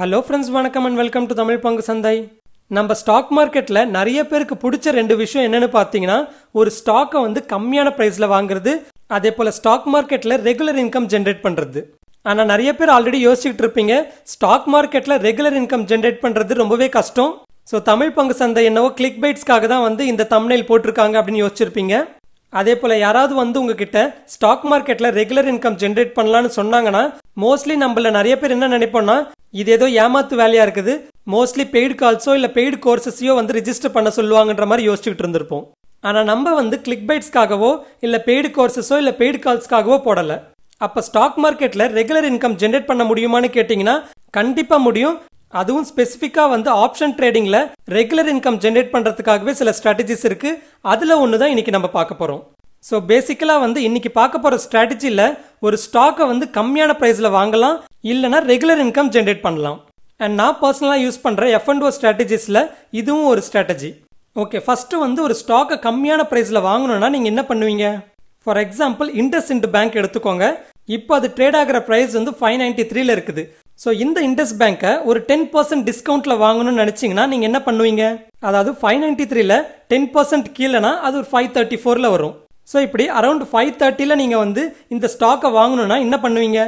hello friends வணக்கம் and welcome to Tamil பங்கு சந்தை நம்ம ஸ்டாக் மார்க்கெட்டில் நிறைய பேருக்கு பிடிச்ச ரெண்டு விஷயம் என்னென்னு பார்த்தீங்கன்னா ஒரு ஸ்டாக்கை வந்து கம்மியான ப்ரைஸில் வாங்குறது அதே போல் ஸ்டாக் மார்க்கெட்டில் ரெகுலர் இன்கம் ஜென்ரேட் பண்ணுறது ஆனால் நிறைய பேர் ஆல்ரெடி யோசிச்சுட்டு இருப்பீங்க ஸ்டாக் மார்க்கெட்டில் ரெகுலர் இன்கம் ஜென்ரேட் பண்ணுறது ரொம்பவே கஷ்டம் ஸோ தமிழ் பங்கு சந்தை என்னவோ கிளிக் பைட்ஸ்க்காக தான் வந்து இந்த தமிழில் போட்டிருக்காங்க அப்படின்னு யோசிச்சிருப்பீங்க அதே போல் யாராவது வந்து உங்ககிட்ட ஸ்டாக் மார்க்கெட்டில் ரெகுலர் இன்கம் ஜென்ரேட் பண்ணலான்னு சொன்னாங்கன்னா மோஸ்ட்லி நம்மள நிறைய பேர் என்ன நினைப்போம்னா இது ஏதோ ஏமாத்து வேலையாக இருக்குது மோஸ்ட்லி பெய்டு கால்ஸோ இல்லை பெய்டு கோர்சஸையோ வந்து ரிஜிஸ்டர் பண்ண சொல்லுவாங்கன்ற மாதிரி யோசிச்சுக்கிட்டு இருந்திருப்போம் ஆனால் நம்ம வந்து கிளிக் பைட்ஸ்க்காகவோ இல்லை பெய்டு கோர்சஸோ இல்லை பெய்டு கால்ஸ்க்காகவோ போடலை அப்போ ஸ்டாக் மார்க்கெட்டில் ரெகுலர் இன்கம் ஜென்ரேட் பண்ண முடியுமான்னு கேட்டிங்கன்னா கண்டிப்பாக முடியும் அதுவும் ஸ்பெசிஃபிக்காக வந்து ஆப்ஷன் ட்ரேடிங்கில் ரெகுலர் இன்கம் ஜென்ரேட் பண்ணுறதுக்காகவே சில ஸ்ட்ராட்டஜிஸ் இருக்குது அதில் ஒன்று தான் இன்றைக்கி நம்ம பார்க்க போகிறோம் ஸோ பேசிக்கலாக வந்து இன்றைக்கி பார்க்க போகிற ஸ்ட்ராட்டஜியில் ஒரு ஸ்டாக்கை வந்து கம்மியான ப்ரைஸில் வாங்கலாம் இல்லைனா ரெகுலர் இன்கம் ஜென்ரேட் பண்ணலாம் அண்ட் நான் பர்சனலாக யூஸ் பண்ணுற எஃப் அண்ட் ஓ ஸ்ட்ராட்டஜிஸில் இதுவும் ஒரு ஸ்ட்ராட்டஜி ஓகே ஃபஸ்ட்டு வந்து ஒரு ஸ்டாக்கை கம்மியான ப்ரைஸில் வாங்கணும்னா நீங்கள் என்ன பண்ணுவீங்க for example IndusInd bank எடுத்துக்கோங்க இப்போ அது ட்ரேட் ஆகிற ப்ரைஸ் வந்து ஃபைவ் நைன்டி த்ரீல இருக்குது ஸோ இந்த இண்டஸ் பேங்க்கை ஒரு டென் பர்சன்ட் டிஸ்கவுண்ட்டில் வாங்கணும்னு நினச்சிங்கன்னா நீங்கள் என்ன பண்ணுவீங்க அதாவது ஃபைவ் நைன்டி த்ரீல டென் பர்சன்ட் கீழேனா அது ஒரு ஃபைவ் தேர்ட்டி ஃபோரில் வரும் ஸோ இப்படி அரௌண்ட் ஃபைவ் தேர்ட்டியில் நீங்கள் வந்து இந்த ஸ்டாக்கை வாங்கணுன்னா என்ன பண்ணுவீங்க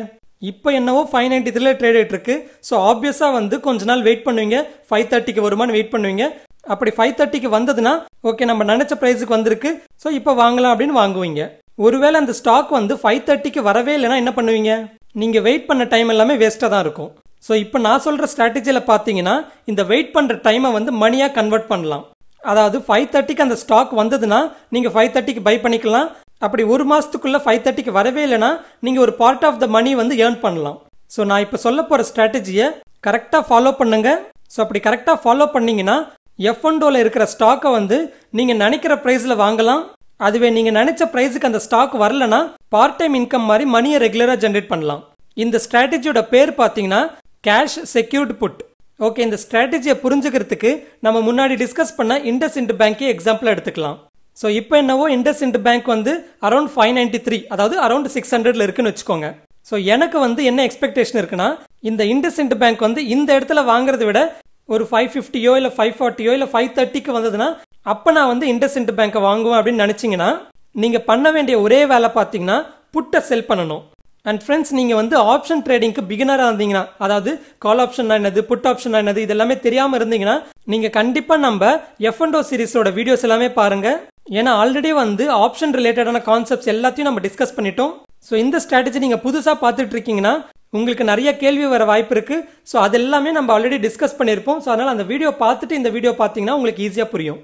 இப்போ என்னவோ ஃபைவ் நைன்டி த்ரீல ட்ரேட் ஆகிட்டு இருக்கு ஸோ ஆப்வியஸாக வந்து கொஞ்ச நாள் வெயிட் பண்ணுவீங்க ஃபைவ் தேர்ட்டிக்கு வருமானு வெயிட் பண்ணுவீங்க அப்படி ஃபைவ் தேர்ட்டிக்கு வந்ததுன்னா ஓகே நம்ம நினச்ச ப்ரைஸுக்கு வந்திருக்கு ஸோ இப்போ வாங்கலாம் அப்படின்னு வாங்குவீங்க ஒருவேளை அந்த ஸ்டாக் வந்து ஃபைவ் தேர்ட்டிக்கு வரவே இல்லைன்னா என்ன பண்ணுவீங்க நீங்கள் வெயிட் பண்ண டைம் எல்லாமே வேஸ்ட்டாக தான் இருக்கும் ஸோ இப்போ நான் சொல்கிற ஸ்ட்ராட்டஜியில் பார்த்தீங்கன்னா இந்த வெயிட் பண்ணுற டைமை வந்து மணியாக கன்வெர்ட் பண்ணலாம் அதாவது ஃபைவ் தேர்ட்டிக்கு அந்த ஸ்டாக் வந்ததுன்னா நீங்கள் ஃபைவ் தேர்ட்டிக்கு பை பண்ணிக்கலாம் அப்படி ஒரு மாதத்துக்குள்ளே ஃபைவ் தேர்ட்டிக்கு வரவே இல்லைன்னா நீங்கள் ஒரு பார்ட் ஆஃப் த மணி வந்து ஏர்ன் பண்ணலாம் ஸோ நான் இப்போ சொல்ல போகிற ஸ்ட்ராட்டஜியை கரெக்டாக ஃபாலோ பண்ணுங்கள் ஸோ அப்படி கரெக்டாக ஃபாலோ பண்ணிங்கன்னா எஃப் ஒன்டோவில் இருக்கிற ஸ்டாக்கை வந்து நீங்கள் நினைக்கிற ப்ரைஸில் வாங்கலாம் அதுவே நீங்கள் நினைச்ச ப்ரைஸுக்கு அந்த ஸ்டாக் வரலனா பார்ட் டைம் இன்கம் மாதிரி மணியை ரெகுலராக ஜென்ரேட் பண்ணலாம் இந்த ஸ்ட்ராட்டஜியோட பேர் பார்த்தீங்கன்னா கேஷ் செக்யூர்டு புட் ஓகே இந்த ஸ்ட்ராட்டஜியை புரிஞ்சுக்கிறதுக்கு நம்ம முன்னாடி டிஸ்கஸ் பண்ண இண்டஸ் இண்ட் பேங்கே எக்ஸாம்பிள் எடுத்துக்கலாம் ஸோ இப்போ என்னவோ இண்டஸ் இண்ட் பேங்க் வந்து அரௌண்ட் ஃபைவ் நைன்டி த்ரீ அதாவது அரௌண்ட் சிக்ஸ் ஹண்ட்ரட்ல இருக்குன்னு வச்சுக்கோங்க ஸோ எனக்கு வந்து என்ன எக்ஸ்பெக்டேஷன் இருக்குன்னா இந்த இண்டஸ் இண்ட் பேங்க் வந்து இந்த இடத்துல வாங்குறத விட ஒரு ஃபைவ் ஃபிஃப்டியோ இல்லை ஃபைவ் ஃபார்ட்டியோ இல்லை ஃபைவ் தேர்ட்டிக்கு வந்ததுன்னா அப்போ நான் வந்து இண்டஸ் இண்ட் பேங்க்கை வாங்குவேன் அப்படின்னு நினச்சிங்கன்னா நீங்கள் பண்ண வேண்டிய ஒரே வேலை பார்த்தீங்கன்னா புட்டை செல் பண்ணணும் அண்ட் ஃப்ரெண்ட்ஸ் நீங்கள் வந்து ஆப்ஷன் ட்ரேடிங்க்கு பிகினராக இருந்தீங்கன்னா அதாவது கால் ஆப்ஷன் என்னது புட் ஆப்ஷன் என்னது இதெல்லாமே தெரியாமல் இருந்தீங்கன்னா நீங்கள் கண்டிப்பாக நம்ம எஃப் அண்ட் ஓ சீரிஸோட வீடியோஸ் எல்லாமே பாருங்கள் ஏன்னா ஆல்ரெடி வந்து ஆப்ஷன் ரிலேட்டடான கான்செப்ட்ஸ் எல்லாத்தையும் நம்ம டிஸ்கஸ் பண்ணிட்டோம் ஸோ இந்த ஸ்ட்ராட்டஜி நீங்கள் புதுசாக பார்த்துட்டு இருக்கீங்கன்னா உங்களுக்கு நிறைய கேள்வி வர வாய்ப்பு இருக்குது ஸோ அது எல்லாமே நம்ம ஆல்ரெடி டிஸ்கஸ் பண்ணியிருப்போம் ஸோ அதனால் அந்த வீடியோ பார்த்துட்டு இந்த வீடியோ பார்த்தீங்கன்னா உங்களுக்கு ஈஸியாக புரியும்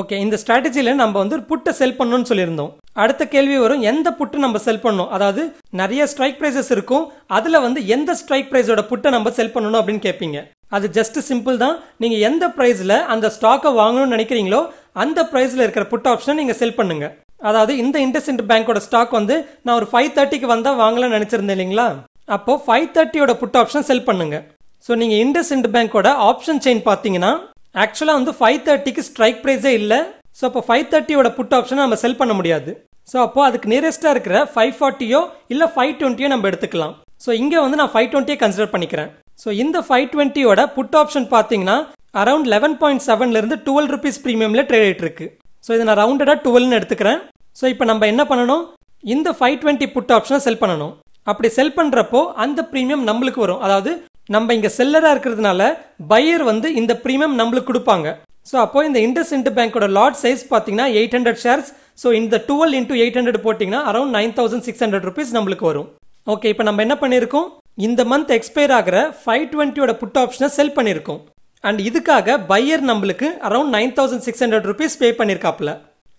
ஓகே இந்த ஸ்ட்ராட்டஜியில் நம்ம வந்து ஒரு புட்டை செல் பண்ணணும்னு சொல்லியிருந்தோம் அடுத்த கேள்வி வரும் எந்த புட்டு நம்ம செல் பண்ணணும் அதாவது நிறைய ஸ்ட்ரைக் ப்ரைஸஸ் இருக்கும் அதில் வந்து எந்த ஸ்ட்ரைக் ப்ரைஸோட புட்டை நம்ம செல் பண்ணணும் அப்படின்னு கேட்பீங்க அது ஜஸ்ட் சிம்பிள் தான் நீங்கள் எந்த ப்ரைஸில் அந்த ஸ்டாக்கை வாங்கணும்னு நினைக்கிறீங்களோ அந்த ப்ரைஸில் இருக்கிற புட் ஆப்ஷனை நீங்கள் செல் பண்ணுங்கள் அதாவது இந்த இண்டஸ்இண்ட் பேங்கோட ஸ்டாக் வந்து நான் ஒரு ஃபைவ் தேர்ட்டிக்கு வந்தால் வாங்கலாம்னு நினச்சிருந்தேன் இல்லைங்களா அப்போ ஃபைவ் தேர்ட்டியோட புட் ஆப்ஷன் செல் பண்ணுங்க ஸோ நீங்கள் இண்டஸ்இண்ட் பேங்கோட ஆப்ஷன் செயின் பார்த்தீங்கன்னா ஆக்சுவலாக வந்து ஃபைவ் தேர்ட்டிக்கு ஸ்ட்ரைக் ப்ரைஸே இல்லை ஸோ அப்போ ஃபைவ் தேர்ட்டியோட புட் ஆப்ஷனை நம்ம செல் பண்ண முடியாது ஸோ அப்போ அதுக்கு நியரஸ்டாக இருக்கிற ஃபைவ் ஃபார்ட்டியோ இல்லை ஃபைவ் டுவெண்ட்டியோ நம்ம எடுத்துக்கலாம் ஸோ இங்கே வந்து நான் ஃபைவ் டுவெண்ட்டியை கன்சிடர் பண்ணிக்கிறேன் ஸோ இந்த ஃபைவ் டுவெண்ட்டியோட புட் ஆப்ஷன் பார்த்தீங்கன்னா அரௌண்ட் லெவன் பாயிண்ட் செவன்லேருந்து டுவெல் ருபீஸ் ப்ரீமியமில் ட்ரேட் ஆகிட்டு இருக்கு ஸோ இதை நான் ரவுண்டடாக டுவெல்னு எடுத்துக்கிறேன் ஸோ இப்போ நம்ம என்ன பண்ணணும் இந்த ஃபைவ் டுவெண்ட்டி புட் ஆப்ஷனை செல் பண்ணணும் அப்படி செல் பண்ணுறப்போ அந்த ப்ரீமியம் நம்மளுக்கு வரும் அதாவது நம்ம இங்கே செல்லராக இருக்கிறதுனால பையர் வந்து இந்த ப்ரீமியம் நம்மளுக்கு கொடுப்பாங்க ஸோ அப்போ இந்த இண்டஸ் இண்ட் பேங்கோட லாட் சைஸ் பார்த்தீங்கன்னா எயிட் ஹண்ட்ரட் ஷேர்ஸ் ஸோ இந்த டுவெல் இன்டூ எயிட் ஹண்ட்ரட் போட்டிங்கன்னா around nine thousand six hundred rupees நம்மளுக்கு வரும் ஓகே இப்போ நம்ம என்ன பண்ணியிருக்கோம் இந்த மந்த் எக்ஸ்பயர் ஆகிற ஃபைவ் டுவெண்ட்டியோட புட் ஆப்ஷனை செல் பண்ணியிருக்கோம் அண்ட் இதுக்காக பையர் நம்மளுக்கு around nine thousand six hundred rupees pay பண்ணியிருக்காப்புல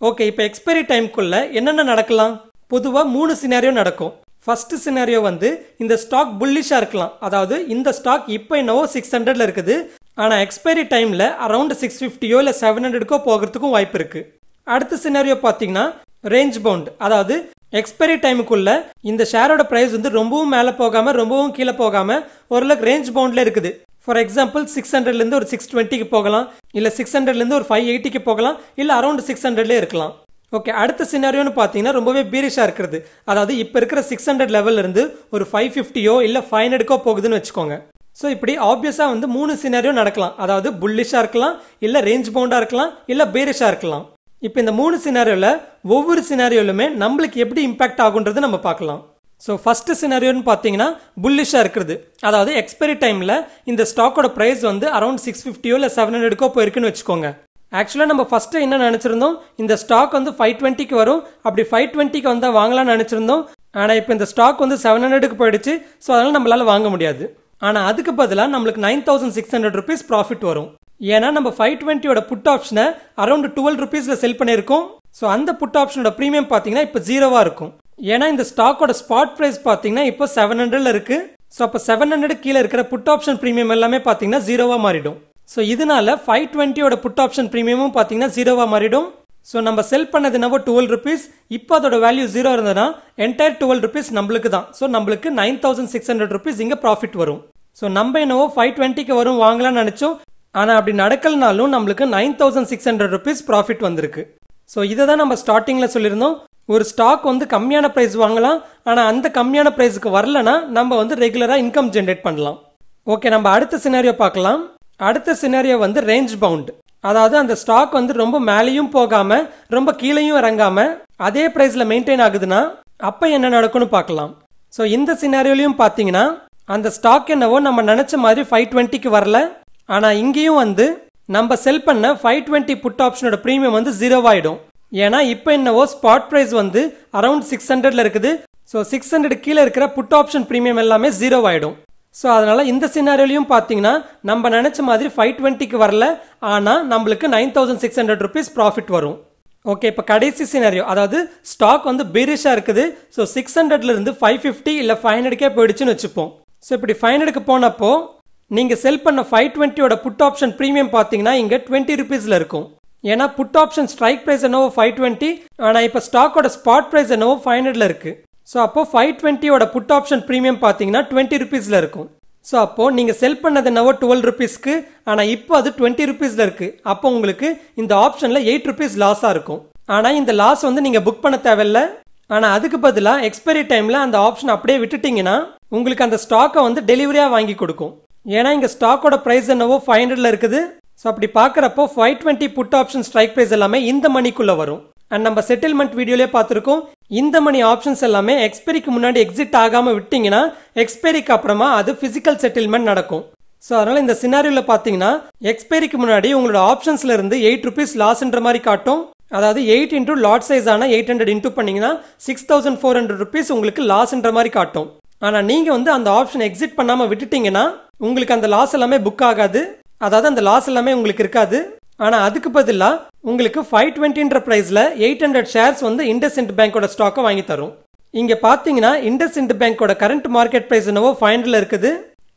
ஓகே இப்போ எக்ஸ்பைரி டைம்குள்ள என்னென்ன நடக்கலாம் பொதுவாக மூணு சினாரியோ நடக்கும் ஃபர்ஸ்ட் சினாரியோ வந்து இந்த ஸ்டாக் புல்லிஷாக இருக்கலாம் அதாவது இந்த ஸ்டாக் இப்போ என்னவோ சிக்ஸ் ஹண்ட்ரட்ல இருக்குது ஆனால் எக்ஸ்பைரி டைமில் அரௌண்ட் சிக்ஸ் ஃபிஃப்டியோ இல்லை செவன் ஹண்ட்ரடுக்கோ போகிறதுக்கும் வாய்ப்பு இருக்குது அடுத்த சினாரியோ பார்த்தீங்கன்னா ரேஞ்ச் பவுண்ட் அதாவது எக்ஸ்பைரி டைமுக்குள்ள இந்த ஷேரோட ப்ரைஸ் வந்து ரொம்பவும் மேலே போகாமல் ரொம்பவும் கீழே போகாமல் ஓரளவுக்கு ரேஞ்ச் பவுண்டில் இருக்குது ஃபார் எக்ஸாம்பிள் சிக்ஸ் ஹண்ட்ரட்லேருந்து ஒரு சிக்ஸ் டுவெண்ட்டிக்கு போகலாம் இல்லை சிக்ஸ் ஹண்ட்ரட்லேருந்து ஒரு ஃபைவ் எயிட்டிக்கு போகலாம் இல்லை அரௌண்ட் சிக்ஸ் ஹண்ட்ரட்லேயே இருக்கலாம் ஓகே அடுத்த சினாரியோன்னு பார்த்தீங்கன்னா ரொம்பவே பீரிஷாக இருக்கிறது அதாவது இப்போ இருக்கிற சிக்ஸ் ஹண்ட்ரட் லெவல்லேருந்து ஒரு ஃபைவ் ஃபிஃப்டியோ இல்லை ஃபைவ் ஹண்ட்ரட்கோ போகுதுன்னு வச்சுக்கோங்க ஸோ இப்படி ஆப்வியஸாக வந்து மூணு சினாரியோ நடக்கலாம் அதாவது புல்லிஷாக இருக்கலாம் இல்லை ரேஞ்ச் பவுண்டாக இருக்கலாம் இல்லை பீரிஷாக இருக்கலாம் இப்போ இந்த மூணு சினாரியோவில் ஒவ்வொரு சினாரியோலுமே நம்மளுக்கு எப்படி இம்பாக்ட் ஆகுன்றது நம்ம பார்க்கலாம் ஸோ ஃபஸ்ட்டு சினரியோன்னு பார்த்தீங்கன்னா புல்லிஷாக இருக்கிறது அதாவது எக்ஸ்பைரி டைமில் இந்த ஸ்டாக்கோட ப்ரைஸ் வந்து அரௌண்ட் சிக்ஸ் ஃபிஃப்டியோ இல்லை செவன் ஹண்ட்ரடுக்கோ போயிருக்குன்னு வச்சுக்கோங்க ஆக்சுவலாக நம்ம ஃபஸ்ட்டு என்ன நினச்சிருந்தோம் இந்த ஸ்டாக் வந்து ஃபைவ் டுவெண்ட்டிக்கு வரும் அப்படி ஃபைவ் டுவெண்ட்டிக்கு வந்தால் வாங்கலாம்னு நினச்சிருந்தோம் ஆனால் இப்போ இந்த ஸ்டாக் வந்து செவன் ஹண்ட்ரடுக்கு போயிடுச்சு ஸோ அதனால் நம்மளால் வாங்க முடியாது ஆனால் அதுக்கு பதிலாக நம்மளுக்கு nine thousand six hundred rupees profit வரும் ஏன்னா நம்ம ஃபைவ் டுவெண்ட்டியோட புட் ஆப்ஷனை அரௌண்ட் டுவெல் ருபீஸில் செல் பண்ணியிருக்கோம் ஸோ அந்த புட் ஆப்ஷனோட ப்ரீமியம் பார்த்தீங்கன்னா இப்போ ஜீரோவாக இருக்கும் ஏன்னா இந்த ஸ்டாக்கோட ஸ்பாட் ப்ரைஸ் பார்த்தீங்கன்னா இப்போ செவன் ஹண்ட்ரட்ல இருக்குது ஸோ அப்போ செவன் ஹண்ட்ரட் கீழே இருக்கிற புட் ஆப்ஷன் ப்ரீமியம் எல்லாமே பார்த்தீங்கன்னா ஜீரோவாக மாறிடும் ஸோ இதனால ஃபைவ் டுவெண்ட்டியோட புட் ஆப்ஷன் ப்ரீமியமும் பார்த்தீங்கன்னா ஜீரோவா மாறிடும் ஸோ நம்ம செல் பண்ணது என்னவோ டுவெல் ருபீஸ் இப்போ அதோட வேல்யூ ஜீரோ இருந்ததுன்னா என்டையர் டுவெல் ருபீஸ் நம்மளுக்கு தான் ஸோ நம்மளுக்கு nine thousand six hundred rupees இங்கே ப்ராஃபிட் வரும் ஸோ நம்ம என்னவோ ஃபைவ் டுவெண்ட்டிக்கு வரும் வாங்கலாம்னு நினச்சோம் ஆனால் அப்படி நடக்கலனாலும் நம்மளுக்கு nine thousand six hundred rupees profit வந்திருக்கு ஸோ இதை தான் நம்ம ஸ்டார்டிங்கில் சொல்லியிருந்தோம் ஒரு ஸ்டாக் வந்து கம்மியான ப்ரைஸ் வாங்கலாம் ஆனால் அந்த கம்மியான ப்ரைஸுக்கு வரலனா நம்ம வந்து ரெகுலராக இன்கம் ஜென்ரேட் பண்ணலாம் ஓகே நம்ம அடுத்த சினாரியோ பார்க்கலாம் அடுத்த சினாரியோ வந்து ரேஞ்ச் பவுண்ட் அதாவது அந்த ஸ்டாக் வந்து ரொம்ப மேலேயும் போகாமல் ரொம்ப கீழேயும் இறங்காமல் அதே ப்ரைஸில் மெயின்டைன் ஆகுதுன்னா அப்போ என்ன நடக்கும்னு பார்க்கலாம் ஸோ இந்த சினாரியோலையும் பார்த்தீங்கன்னா அந்த ஸ்டாக் என்னவோ நம்ம நினச்ச மாதிரி ஃபைவ் டுவெண்ட்டிக்கு வரல ஆனால் இங்கேயும் வந்து நம்ம செல் பண்ண ஃபைவ் டுவெண்ட்டி புட் ஆப்ஷனோட ப்ரீமியம் வந்து ஜீரோவாயிடும் ஏன்னா இப்போ என்னவோ ஸ்பாட் ப்ரைஸ் வந்து அரௌண்ட் சிக்ஸ் ஹண்ட்ரட்ல இருக்குது ஸோ சிக்ஸ் ஹண்ட்ரட் கீழே இருக்கிற புட் ஆப்ஷன் ப்ரீமியம் எல்லாமே ஜீரோ ஆகிடும் ஸோ அதனால் இந்த சினாரியோலையும் பார்த்தீங்கன்னா நம்ம நினச்ச மாதிரி ஃபைவ் டுவெண்ட்டிக்கு வரல ஆனால் நம்மளுக்கு nine thousand six hundred rupees profit வரும் ஓகே இப்போ கடைசி சினாரியோ அதாவது ஸ்டாக் வந்து பீரிஷாக இருக்குது ஸோ சிக்ஸ் ஹண்ட்ரட்லேருந்து ஃபைவ் ஃபிஃப்டி இல்லை ஃபைவ் ஹண்ட்ரட்கே போயிடுச்சுன்னு வச்சுப்போம் ஸோ இப்படி ஃபைவ் ஹண்ட்ரடுக்கு போனப்போ நீங்கள் செல் பண்ண ஃபைவ் டுவெண்ட்டியோட புட் ஆப்ஷன் ப்ரீமியம் பார்த்தீங்கன்னா இங்கே டுவெண்ட்டி ருபீஸில் இருக்கும் ஏன்னா புட் ஆப்ஷன் ஸ்ட்ரைக் ப்ரைஸ் என்னவோ ஃபைவ் டுவெண்ட்டி ஆனால் இப்போ ஸ்டாக்கோட ஸ்பாட் ப்ரைஸ் என்னவோ ஃபைவ் ஹண்ட்ரட்ல இருக்குது ஸோ அப்போ ஃபைவ் டுவெண்ட்டியோட புட் ஆப்ஷன் ப்ரீமியம் பார்த்தீங்கன்னா டுவெண்ட்டி ருபீஸில் இருக்கும் ஸோ அப்போது நீங்கள் செல் பண்ணது என்னவோ டுவெல் ருபீஸ்க்கு ஆனால் இப்போ அது டுவெண்ட்டி ருபீஸில் இருக்குது அப்போ உங்களுக்கு இந்த ஆப்ஷனில் எயிட் ருபீஸ் லாஸாக இருக்கும் ஆனால் இந்த லாஸ் வந்து நீங்கள் புக் பண்ண தேவையில்ல ஆனால் அதுக்கு பதிலாக எக்ஸ்பைரி டைமில் அந்த ஆப்ஷன் அப்படியே விட்டுட்டிங்கன்னா உங்களுக்கு அந்த ஸ்டாக்கை வந்து டெலிவரியாக வாங்கி கொடுக்கும் ஏன்னா இங்கே ஸ்டாக்கோட ப்ரைஸ் என்னவோ ஃபைவ் ஹண்ட்ரட்ல இருக்குது ஸோ அப்படி பார்க்குறப்போ five twenty put option strike price எல்லாமே இந்த மணிக்குள்ளே வரும் அண்ட் நம்ம செட்டில்மெண்ட் வீடியோலே பார்த்துருக்கோம் இந்த மணி ஆப்ஷன்ஸ் எல்லாமே எக்ஸ்பெரிக்கு முன்னாடி எக்ஸிட் ஆகாமல் விட்டிங்கன்னா எக்ஸ்பெரிக்கு அப்புறமா அது ஃபிசிக்கல் செட்டில்மெண்ட் நடக்கும் ஸோ அதனால் இந்த சினாரியோவில் பார்த்தீங்கன்னா எக்ஸ்பெரிக்கு முன்னாடி உங்களோட ஆப்ஷன்ஸில் இருந்து எயிட் ருபீஸ் லாஸ்ன்ற மாதிரி காட்டும் அதாவது எயிட் இன்டூ லாட் சைஸ் ஆனால் எயிட் ஹண்ட்ரட் இன்டூ பண்ணிங்கன்னா six thousand four hundred rupees உங்களுக்கு லாஸ்ன்ற மாதிரி காட்டும் ஆனால் நீங்கள் வந்து அந்த ஆப்ஷன் எக்ஸிட் பண்ணாமல் விட்டுட்டீங்கன்னா உங்களுக்கு அந்த லாஸ் எல்லாமே புக் ஆகாது அதாவது அந்த லாஸ் எல்லாமே உங்களுக்கு இருக்காது ஆனால் அதுக்கு பதிலாக உங்களுக்கு ஃபைவ் டுவெண்ட்டின்ற ப்ரைஸில் எயிட் ஹண்ட்ரட் ஷேர்ஸ் வந்து இண்டஸ்இண்ட் பேங்கோட ஸ்டாக்கை வாங்கி தரும் இங்கே பார்த்தீங்கன்னா இண்டஸ்இண்ட் பேங்கோட கரண்ட் மார்க்கெட் ப்ரைஸ் என்னவோ ஃபைவ் ஹண்ட்ரட்ல இருக்குது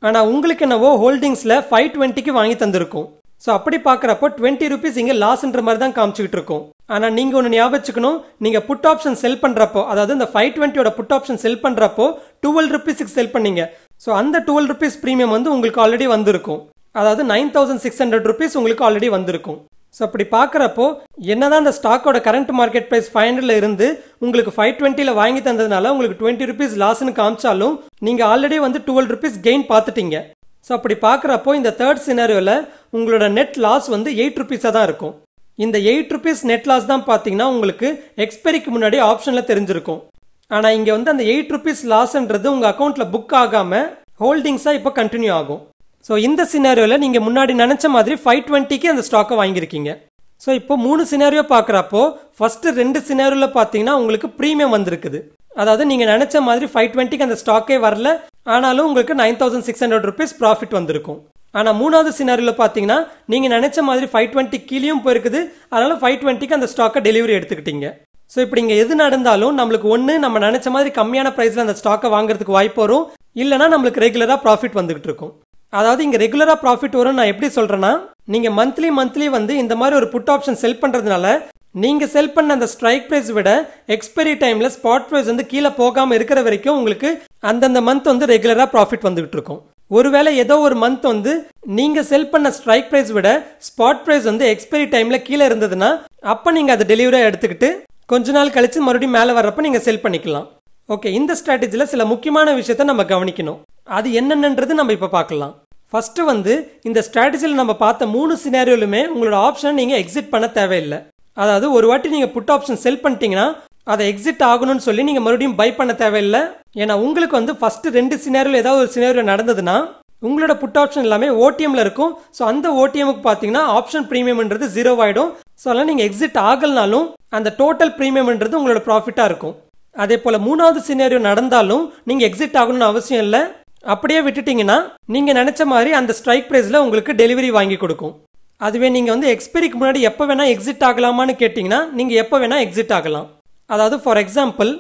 ஆனால் உங்களுக்கு என்னவோ ஹோல்டிங்ஸில் ஃபைவ் டுவெண்ட்டிக்கு வாங்கி தந்திருக்கும் ஸோ அப்படி பார்க்குறப்போ டுவெண்ட்டி ருபீஸ் இங்கே லாஸ்ன்ற மாதிரி தான் காமிச்சிக்கிட்டு இருக்கும் ஆனால் நீங்கள் ஒன்று ஞாபகம் நீங்கள் புட் ஆப்ஷன் செல் பண்ணுறப்போ அதாவது இந்த ஃபைவ் டுவெண்ட்டியோட புட் ஆப்ஷன் செல் பண்ணுறப்போ டுவெல் ருபீஸுக்கு செல் பண்ணீங்க ஸோ அந்த டுவெல் ருபீஸ் ப்ரீமியம் வந்து உங்களுக்கு ஆல்ரெடி வந்திருக்கும் அதாவது nine thousand six hundred rupees உங்களுக்கு ஆல்ரெடி வந்திருக்கும் ஸோ அப்படி பார்க்குறப்போ என்ன தான் அந்த ஸ்டாக்கோட கரண்ட் மார்க்கெட் ப்ரைஸ் ஃபைவ் ஹண்ட்ரட்ல இருந்து உங்களுக்கு ஃபைவ் டுவெண்ட்டியில் வாங்கி தந்ததுனால உங்களுக்கு டுவெண்ட்டி ருபீஸ் லாஸ்னு காமிச்சாலும் நீங்கள் ஆல்ரெடி வந்து டுவெல் ருபீஸ் கெயின் பார்த்துட்டீங்க ஸோ அப்படி பார்க்குறப்போ இந்த தேர்ட் சினாரியோவில் உங்களோட நெட் லாஸ் வந்து எயிட் ருபீஸாக தான் இருக்கும் இந்த எயிட் ருபீஸ் நெட் லாஸ் தான் பார்த்தீங்கன்னா உங்களுக்கு எக்ஸ்பைரிக்கு முன்னாடி ஆப்ஷனில் தெரிஞ்சிருக்கும் ஆனால் இங்கே வந்து அந்த எயிட் ருபீஸ் லாஸ்ன்றது உங்கள் அக்கௌண்ட்டில் புக் ஆகாமல் ஹோல்டிங்ஸாக இப்போ கண்டினியூ ஆகும் ஸோ இந்த சினாரியோவில் நீங்கள் முன்னாடி நினச்ச மாதிரி ஃபைவ் டுவெண்ட்டிக்கு அந்த ஸ்டாக்கை வாங்கியிருக்கீங்க ஸோ இப்போ மூணு சினாரியோ பார்க்குறப்போ ஃபஸ்ட்டு ரெண்டு சினாரியோவில் பார்த்தீங்கன்னா உங்களுக்கு ப்ரீமியம் வந்திருக்குது அதாவது நீங்கள் நினச்ச மாதிரி ஃபைவ் டுவெண்ட்டிக்கு அந்த ஸ்டாக்கே வரல ஆனாலும் உங்களுக்கு nine thousand six hundred rupees profit வந்திருக்கும் ஆனால் மூணாவது சினாரியில் பார்த்தீங்கன்னா நீங்கள் நினச்ச மாதிரி ஃபைவ் டுவெண்ட்டி கீழேயும் போயிருக்குது அதனால் ஃபைவ் டுவெண்ட்டிக்கு அந்த ஸ்டாக்கை டெலிவரி எடுத்துக்கிட்டீங்க ஸோ இப்படி நீங்கள் எது நடந்தாலும் நம்மளுக்கு ஒன்று நம்ம நினச்ச மாதிரி கம்மியான ப்ரைஸில் அந்த ஸ்டாக்கை வாங்குறதுக்கு வாய்ப்பு வரும் இல்லைனா நம்மளுக்கு ரெகுலராக ப்ராஃபிட் வந்துகிட்டு இருக்கும் அதாவது இங்கே ரெகுலராக ப்ராஃபிட் வரும்னு நான் எப்படி சொல்கிறேன்னா நீங்கள் மந்த்லி மந்த்லி வந்து இந்த மாதிரி ஒரு புட் ஆப்ஷன் செல் பண்ணுறதுனால நீங்கள் செல் பண்ண அந்த ஸ்ட்ரைக் ப்ரைஸ் விட எக்ஸ்பைரி டைமில் ஸ்பாட் ப்ரைஸ் வந்து கீழே போகாமல் இருக்கிற வரைக்கும் உங்களுக்கு அந்தந்த மந்த் வந்து ரெகுலராக ப்ராஃபிட் வந்துகிட்டு இருக்கும் ஒருவேளை ஏதோ ஒரு மந்த் வந்து நீங்கள் செல் பண்ண ஸ்ட்ரைக் ப்ரைஸ் விட ஸ்பாட் ப்ரைஸ் வந்து எக்ஸ்பைரி டைமில் கீழே இருந்ததுன்னா அப்போ நீங்கள் அதை டெலிவரியாக எடுத்துக்கிட்டு கொஞ்ச நாள் கழித்து மறுபடியும் மேலே வர்றப்ப நீங்கள் செல் பண்ணிக்கலாம் ஓகே இந்த ஸ்ட்ராட்டஜியில் சில முக்கியமான விஷயத்த நம்ம கவனிக்கணும் அது என்னென்னன்றது நம்ம இப்போ பார்க்கலாம் ஃபஸ்ட்டு வந்து இந்த ஸ்ட்ராட்டஜியில் நம்ம பார்த்த மூணு சினாரியோலுமே உங்களோட ஆப்ஷனை நீங்கள் எக்ஸிட் பண்ண தேவையில்லை அதாவது ஒரு வாட்டி நீங்கள் புட் ஆப்ஷன் செல் பண்ணிட்டீங்கன்னா அதை எக்ஸிட் ஆகணும்னு சொல்லி நீங்கள் மறுபடியும் பை பண்ண தேவையில்லை ஏன்னா உங்களுக்கு வந்து ஃபஸ்ட்டு ரெண்டு சினாரியில் ஏதாவது ஒரு சினாரியோ நடந்ததுன்னா உங்களோட புட் ஆப்ஷன் எல்லாமே ஓடிஎம்ல இருக்கும் ஸோ அந்த ஓடிஎம்க்கு பார்த்தீங்கன்னா ஆப்ஷன் ப்ரீமியம்ன்றது ஜீரோ ஸோ அதெல்லாம் நீங்கள் எக்ஸிட் ஆகலனாலும் அந்த டோட்டல் ப்ரீமியம்ன்றது உங்களோட ப்ராஃபிட்டாக இருக்கும் அதே போல் மூணாவது சினாரியோ நடந்தாலும் நீங்கள் எக்ஸிட் ஆகணும்னு அவசியம் இல்லை அப்படியே விட்டுட்டிங்கன்னா நீங்கள் நினச்ச மாதிரி அந்த ஸ்ட்ரைக் ப்ரைஸில் உங்களுக்கு டெலிவரி வாங்கி கொடுக்கும் அதுவே நீங்கள் வந்து எக்ஸ்பைரிக்கு முன்னாடி எப்போ வேணால் எக்ஸிட் ஆகலாமான்னு கேட்டிங்கன்னா நீங்கள் எப்போ வேணால் எக்ஸிட் ஆகலாம் அதாவது ஃபார் எக்ஸாம்பிள்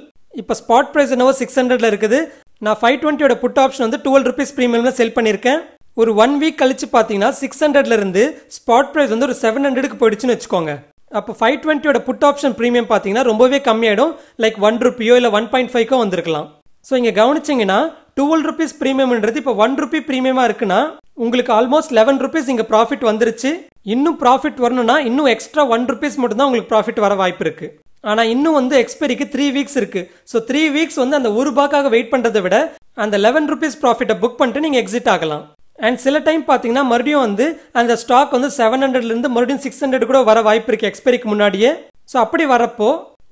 இப்போ ஸ்பாட் ப்ரைஸ் என்னவோ சிக்ஸ் ஹண்ட்ரட்ல இருக்குது நான் ஃபைவ் டுவெண்ட்டியோட புட் ஆப்ஷன் வந்து டுவெல் ருபீஸ் ப்ரீமியம்ல செல் பண்ணியிருக்கேன் ஒரு ஒன் வீக் கழிச்சு பார்த்தீங்கன்னா சிக்ஸ் ஹண்ட்ரட்லேருந்து ஸ்பாட் ப்ரைஸ் வந்து ஒரு செவன் ஹண்ட்ரடுக்கு போயிடுச்சுன்னு வச்சுக்கோங்க அப்போ ஃபைவ் டுவெண்ட்டியோட புட் ஆப்ஷன் ப்ரீமியம் பார்த்தீங்கன்னா ரொம்பவே கம்மியாயிடும் லைக் ஒன் ருப்பியோ இல்லை ஒன் பாயிண்ட் ஃபைவ்க்கோ வந்திருக்கலாம் ஸோ இங்கே கவனிச்சிங்கன்னா டுவெல் ருபீஸ் ப்ரீமியம்ன்றது இப்போ ஒன் ருபி ப்ரீமியமாக இருக்குன்னா உங்களுக்கு ஆல்மோஸ்ட் லெவன் ருபீஸ் இங்கே ப்ராஃபிட் வந்துருச்சு இன்னும் ப்ராஃபிட் வரணும்னா இன்னும் எக்ஸ்ட்ரா ஒன் ருபீஸ் மட்டும்தான் உங்களுக்கு ப்ராஃபிட் வர வாய்ப்பு இருக்குது ஆனால் இன்னும் வந்து எக்ஸ்பெரிக்கு த்ரீ வீக்ஸ் இருக்குது ஸோ த்ரீ வீக்ஸ் வந்து அந்த ஒரு ரூபாக்காக வெயிட் பண்ணுறதை விட அந்த லெவன் ருபீஸ் ப்ராஃபிட்டை புக் பண்ணிட்டு நீங்கள் எக்ஸிட் ஆகலாம் அண்ட் சில டைம் பார்த்தீங்கன்னா மறுபடியும் வந்து அந்த ஸ்டாக் வந்து செவன் ஹண்ட்ரட்லேருந்து மறுபடியும் சிக்ஸ் ஹண்ட்ரட் கூட வர வாய்ப்பு இருக்குது எக்ஸ்பெரிக்கு முன்னாடியே ஸோ அப்படி வரப்போ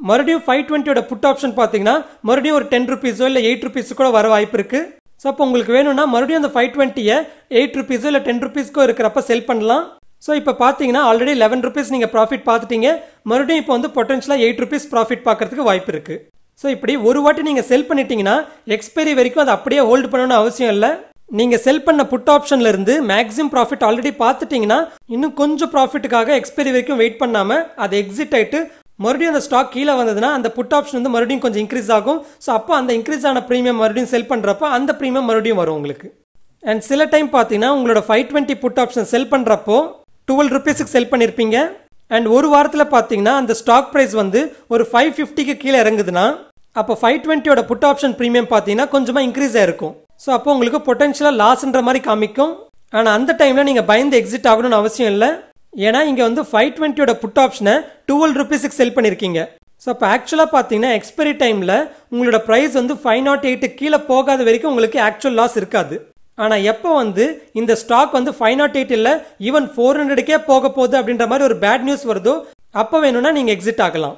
மறுபடியும் ஃபைவ் டுவெண்ட்டியோட புட் ஆப்ஷன் பார்த்தீங்கன்னா மறுபடியும் ஒரு டென் ருபீஸோ இல்லை எயிட் ருபீஸோ கூட வர வாய்ப்பு இருக்குது ஸோ அப்போ உங்களுக்கு வேணும்னா மறுபடியும் அந்த ஃபைவ் டுவெண்ட்டியை எயிட் ருபீஸோ இல்லை டென் ருபீஸ்க்கோ இருக்கிறப்ப செல் பண்ணலாம் ஸோ இப்போ பார்த்தீங்கன்னா ஆல்ரெடி லெவன் ருபீஸ் நீங்கள் ப்ராஃபிட் பார்த்துட்டீங்க மறுபடியும் இப்போ வந்து பொட்டன்ஷியலாக எயிட் ருபீஸ் ப்ராஃபிட் பார்க்கறதுக்கு வாய்ப்பு இருக்குது ஸோ இப்படி ஒரு வாட்டி நீங்கள் செல் பண்ணிட்டீங்கன்னா எக்ஸ்பைரி வரைக்கும் அதை அப்படியே ஹோல்டு பண்ணணும்னு அவசியம் இல்லை நீங்கள் செல் பண்ண புட் ஆப்ஷன்ல இருந்து மேக்ஸிமம் ப்ராஃபிட் ஆல்ரெடி பார்த்துட்டீங்கன்னா இன்னும் கொஞ்சம் ப்ராஃபிட்டுக்காக எக்ஸ்பைரி வரைக்கும் வெயிட் பண்ணாமல் அது எக்ஸிட் ஆகிட்டு மறுபடியும் அந்த ஸ்டாக் கீழே வந்ததுன்னா அந்த புட் ஆப்ஷன் வந்து மறுபடியும் கொஞ்சம் இன்க்ரீஸ் ஆகும் ஸோ அப்போ அந்த இன்க்ரீஸ் ஆன ப்ரீமியம் மறுபடியும் செல் பண்ணுறப்ப அந்த ப்ரீமியம் மறுபடியும் வரும் உங்களுக்கு அண்ட் சில டைம் பார்த்தீங்கன்னா உங்களோட five twenty put option sell பண்ணுறப்போ டுவெல் ருபீஸுக்கு செல் பண்ணியிருப்பீங்க அண்ட் ஒரு வாரத்தில் பார்த்தீங்கன்னா அந்த ஸ்டாக் ப்ரைஸ் வந்து ஒரு ஃபைவ் ஃபிஃப்டிக்கு கீழே இறங்குதுன்னா அப்போ ஃபைவ் டுவெண்ட்டியோட புட் ஆப்ஷன் ப்ரீமியம் பார்த்தீங்கன்னா கொஞ்சமாக இன்க்ரீஸ் ஆயிருக்கும் ஸோ அப்போ உங்களுக்கு பொட்டன்ஷியலாக லாஸ்ன்ற மாதிரி காமிக்கும் ஆனால் அந்த டைமில் நீங்கள் பயந்து எக்ஸிட் ஆகணும்னு அவசியம் இல்லை ஏன்னா இங்கே வந்து ஃபைவ் டுவெண்ட்டியோட புட் ஆப்ஷனை டுவெல் ருபீஸுக்கு செல் பண்ணியிருக்கீங்க ஸோ அப்போ ஆக்சுவலாக பார்த்தீங்கன்னா எக்ஸ்பைரி டைமில் உங்களோட ப்ரைஸ் வந்து ஃபைவ் நாட் எயிட்டு கீழே போகாத வரைக்கும் உங்களுக்கு ஆக்சுவல் லாஸ் இருக்காது ஆனால் எப்போ வந்து இந்த ஸ்டாக் வந்து ஃபைவ் நாட் எயிட் இல்லை ஈவன் ஃபோர் ஹண்ட்ரடுக்கே போக போகுது அப்படின்ற மாதிரி ஒரு பேட் நியூஸ் வருதோ அப்போ வேணும்னா நீங்கள் எக்ஸிட் ஆகலாம்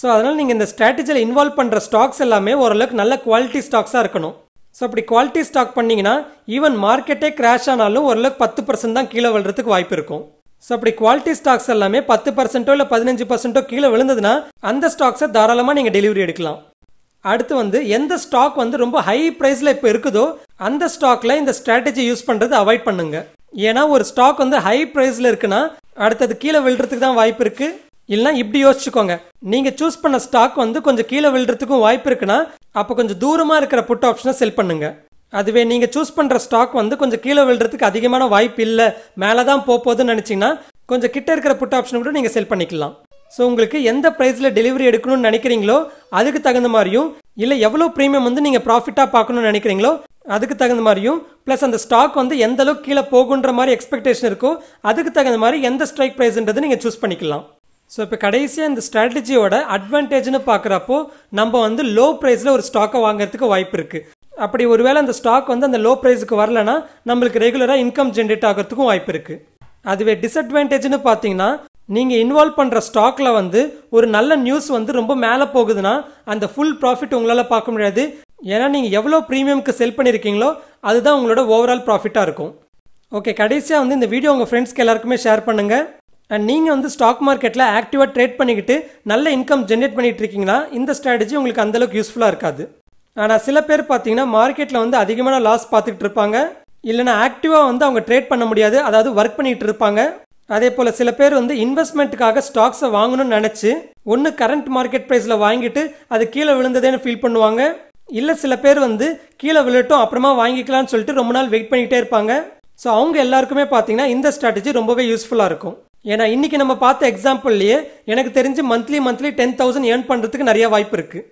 ஸோ அதனால் நீங்கள் இந்த ஸ்ட்ராட்டஜியில் இன்வால்வ் பண்ணுற ஸ்டாக்ஸ் எல்லாமே ஓரளவுக்கு நல்ல குவாலிட்டி ஸ்டாக்ஸாக இருக்கணும் ஸோ அப்படி குவாலிட்டி ஸ்டாக் பண்ணிங்கன்னா ஈவன் மார்க்கெட்டே கிராஷ் ஆனாலும் ஓரளவுக்கு பத்து பர்சன்ட் தான் கீழே விழுறதுக்கு வாய்ப்பு இருக்கும் ஸோ அப்படி குவாலிட்டி ஸ்டாக்ஸ் எல்லாமே பத்து பர்சன்ட்டோ இல்லை பதினஞ்சு பர்சென்ட்டோ கீழே விழுந்ததுன்னா அந்த ஸ்டாக்ஸை தாராளமாக நீங்கள் டெலிவரி எடுக்கலாம் அடுத்து வந்து எந்த ஸ்டாக் வந்து ரொம்ப ஹை ப்ரைஸில் இப்போ இருக்குதோ அந்த ஸ்டாக்ல இந்த ஸ்ட்ராட்டஜி யூஸ் பண்ணுறது அவாய்ட் பண்ணுங்க ஏன்னா ஒரு ஸ்டாக் வந்து ஹை ப்ரைஸில் இருக்குன்னா அடுத்தது கீழே விழுறதுக்கு தான் வாய்ப்பு இருக்குது இல்லைன்னா இப்படி யோசிச்சுக்கோங்க நீங்கள் சூஸ் பண்ண ஸ்டாக் வந்து கொஞ்சம் கீழே விழுறதுக்கும் வாய்ப்பு இருக்குன்னா அப்போ கொஞ்சம் தூரமாக இருக்கிற புட் ஆப்ஷனை செல் பண்ணுங்கள் அதுவே நீங்கள் சூஸ் பண்ணுற ஸ்டாக் வந்து கொஞ்சம் கீழே விழுறதுக்கு அதிகமான வாய்ப்பு இல்லை மேலே தான் போகுதுன்னு நினச்சிங்கன்னா கொஞ்சம் கிட்ட இருக்கிற புட் ஆப்ஷன் கூட நீங்கள் செல் பண்ணிக்கலாம் ஸோ உங்களுக்கு எந்த ப்ரைஸில் டெலிவரி எடுக்கணும்னு நினைக்கிறீங்களோ அதுக்கு தகுந்த மாதிரியும் இல்லை எவ்வளோ ப்ரீமியம் வந்து நீங்கள் ப்ராஃபிட்டாக பார்க்கணும்னு நினைக்கிறீங்களோ அதுக்கு தகுந்த மாதிரியும் ப்ளஸ் அந்த ஸ்டாக் வந்து எந்த அளவுக்கு கீழே போகுன்ற மாதிரி எக்ஸ்பெக்டேஷன் இருக்கோ அதுக்கு தகுந்த மாதிரி எந்த ஸ்ட்ரைக் ப்ரைஸ்ன்றது நீங்கள் சூஸ் பண்ணிக்கலாம் ஸோ இப்போ கடைசியாக இந்த ஸ்ட்ராட்டஜியோட அட்வான்டேஜ்னு பார்க்குறப்போ நம்ம வந்து லோ ப்ரைஸில் ஒரு ஸ்டாக்கை வாங்குறதுக்கு வாய்ப்பு இருக்குது அப்படி ஒருவேளை அந்த ஸ்டாக் வந்து அந்த லோ ப்ரைஸுக்கு வரலனா நம்மளுக்கு ரெகுலராக இன்கம் ஜென்ரேட் ஆகிறதுக்கும் வாய்ப்பு இருக்குது அதுவே டிஸ்அட்வான்டேஜ்னு பார்த்தீங்கன்னா நீங்கள் இன்வால்வ் பண்ணுற ஸ்டாக்ல வந்து ஒரு நல்ல நியூஸ் வந்து ரொம்ப மேலே போகுதுன்னா அந்த ஃபுல் ப்ராஃபிட் உங்களால் பார்க்க முடியாது ஏன்னா நீங்கள் எவ்வளோ ப்ரீமியம்க்கு செல் பண்ணியிருக்கீங்களோ அதுதான் உங்களோட ஓவரால் ப்ராஃபிட்டாக இருக்கும் ஓகே கடைசியாக வந்து இந்த வீடியோ உங்கள் ஃப்ரெண்ட்ஸ்க்கு எல்லாருக்குமே ஷேர் பண்ணுங்கள் அண்ட் நீங்கள் வந்து ஸ்டாக் மார்க்கெட்டில் ஆக்டிவாக ட்ரேட் பண்ணிக்கிட்டு நல்ல இன்கம் ஜென்ரேட் பண்ணிகிட்டு இருக்கீங்கன்னா இந்த ஸ்ட்ராட்டஜி உங்களுக்கு அந்தளவுக்கு யூஸ்ஃபுல்லாக இருக்காது ஆனால் சில பேர் பார்த்தீங்கன்னா மார்க்கெட்டில் வந்து அதிகமான லாஸ் பார்த்துக்கிட்டு இருப்பாங்க இல்லைனா ஆக்டிவாக வந்து அவங்க ட்ரேட் பண்ண முடியாது அதாவது ஒர்க் பண்ணிகிட்டு இருப்பாங்க அதே போல் சில பேர் வந்து இன்வெஸ்ட்மெண்ட்டுக்காக ஸ்டாக்ஸை வாங்கணும்னு நினச்சி ஒன்று கரண்ட் மார்க்கெட் ப்ரைஸில் வாங்கிட்டு அது கீழே விழுந்ததேன்னு ஃபீல் பண்ணுவாங்க இல்லை சில பேர் வந்து கீழே விழட்டும் அப்புறமா வாங்கிக்கலாம்னு சொல்லிட்டு ரொம்ப நாள் வெயிட் பண்ணிகிட்டே இருப்பாங்க ஸோ அவங்க எல்லாருக்குமே பார்த்தீங்கன்னா இந்த ஸ்ட்ராட்டஜி ரொம்பவே யூஸ்ஃபுல்லாக இருக்கும் ஏன்னா இன்னைக்கு நம்ம பார்த்த எக்ஸாம்பிள்லேயே எனக்கு தெரிஞ்சு monthly monthly ten thousand earn பண்ணுறதுக்கு நிறைய வாய்ப்பு இருக்குது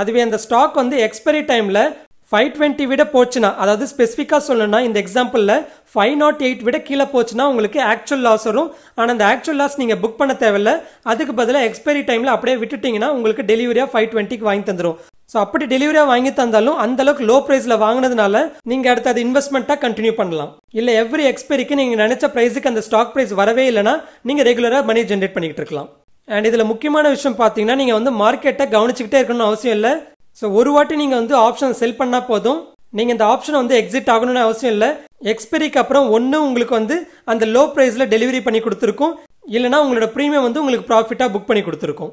அதுவே அந்த ஸ்டாக் வந்து எக்ஸ்பைரி டைமில் ஃபைவ் டுவெண்ட்டி விட போச்சுன்னா அதாவது ஸ்பெசிஃபிக்காக சொல்லணும்னா இந்த எக்ஸாம்பிளில் ஃபைவ் நாட் எயிட் விட கீழே போச்சுன்னா உங்களுக்கு ஆக்சுவல் லாஸ் வரும் ஆனால் அந்த ஆக்சுவல் லாஸ் நீங்கள் புக் பண்ண தேவையில்ல அதுக்கு பதிலாக எக்ஸ்பைரி டைமில் அப்படியே விட்டுட்டிங்கன்னா உங்களுக்கு டெலிவரியாக ஃபைவ் டுவெண்ட்டிக்கு வாங்கி தந்துடும் ஸோ அப்படி டெலிவரியாக வாங்கி தந்தாலும் அந்த அளவுக்கு லோ ப்ரைஸில் வாங்கினதுனால நீங்கள் அடுத்து அது இன்வெஸ்ட்மெண்ட்டாக கண்டினியூ பண்ணலாம் இல்லை எவ்ரி எக்ஸ்பெரிக்கு நீங்கள் நினச்ச ப்ரைஸுக்கு அந்த ஸ்டாக் ப்ரைஸ் வரவே இல்லைனா நீங்கள் ரெகுலராக மணி ஜென்ரேட் பண்ணிக்கிட்டு இருக்கலாம் அண்ட் இதில் முக்கியமான விஷயம் பார்த்தீங்கன்னா நீங்கள் வந்து மார்க்கெட்டை கவனிச்சுக்கிட்டே இருக்கணும்னு அவசியம் இல்லை ஸோ ஒரு வாட்டி நீங்கள் வந்து ஆப்ஷன் செல் பண்ணால் போதும் நீங்கள் இந்த ஆப்ஷனை வந்து எக்ஸிட் ஆகணும்னு அவசியம் இல்லை எக்ஸ்பெரிக்கு அப்புறம் ஒன்று உங்களுக்கு வந்து அந்த லோ ப்ரைஸில் டெலிவரி பண்ணி கொடுத்துருக்கும் இல்லைனா உங்களோட ப்ரீமியம் வந்து உங்களுக்கு ப்ராஃபிட்டாக புக் பண்ணி கொடுத்துருக்கும்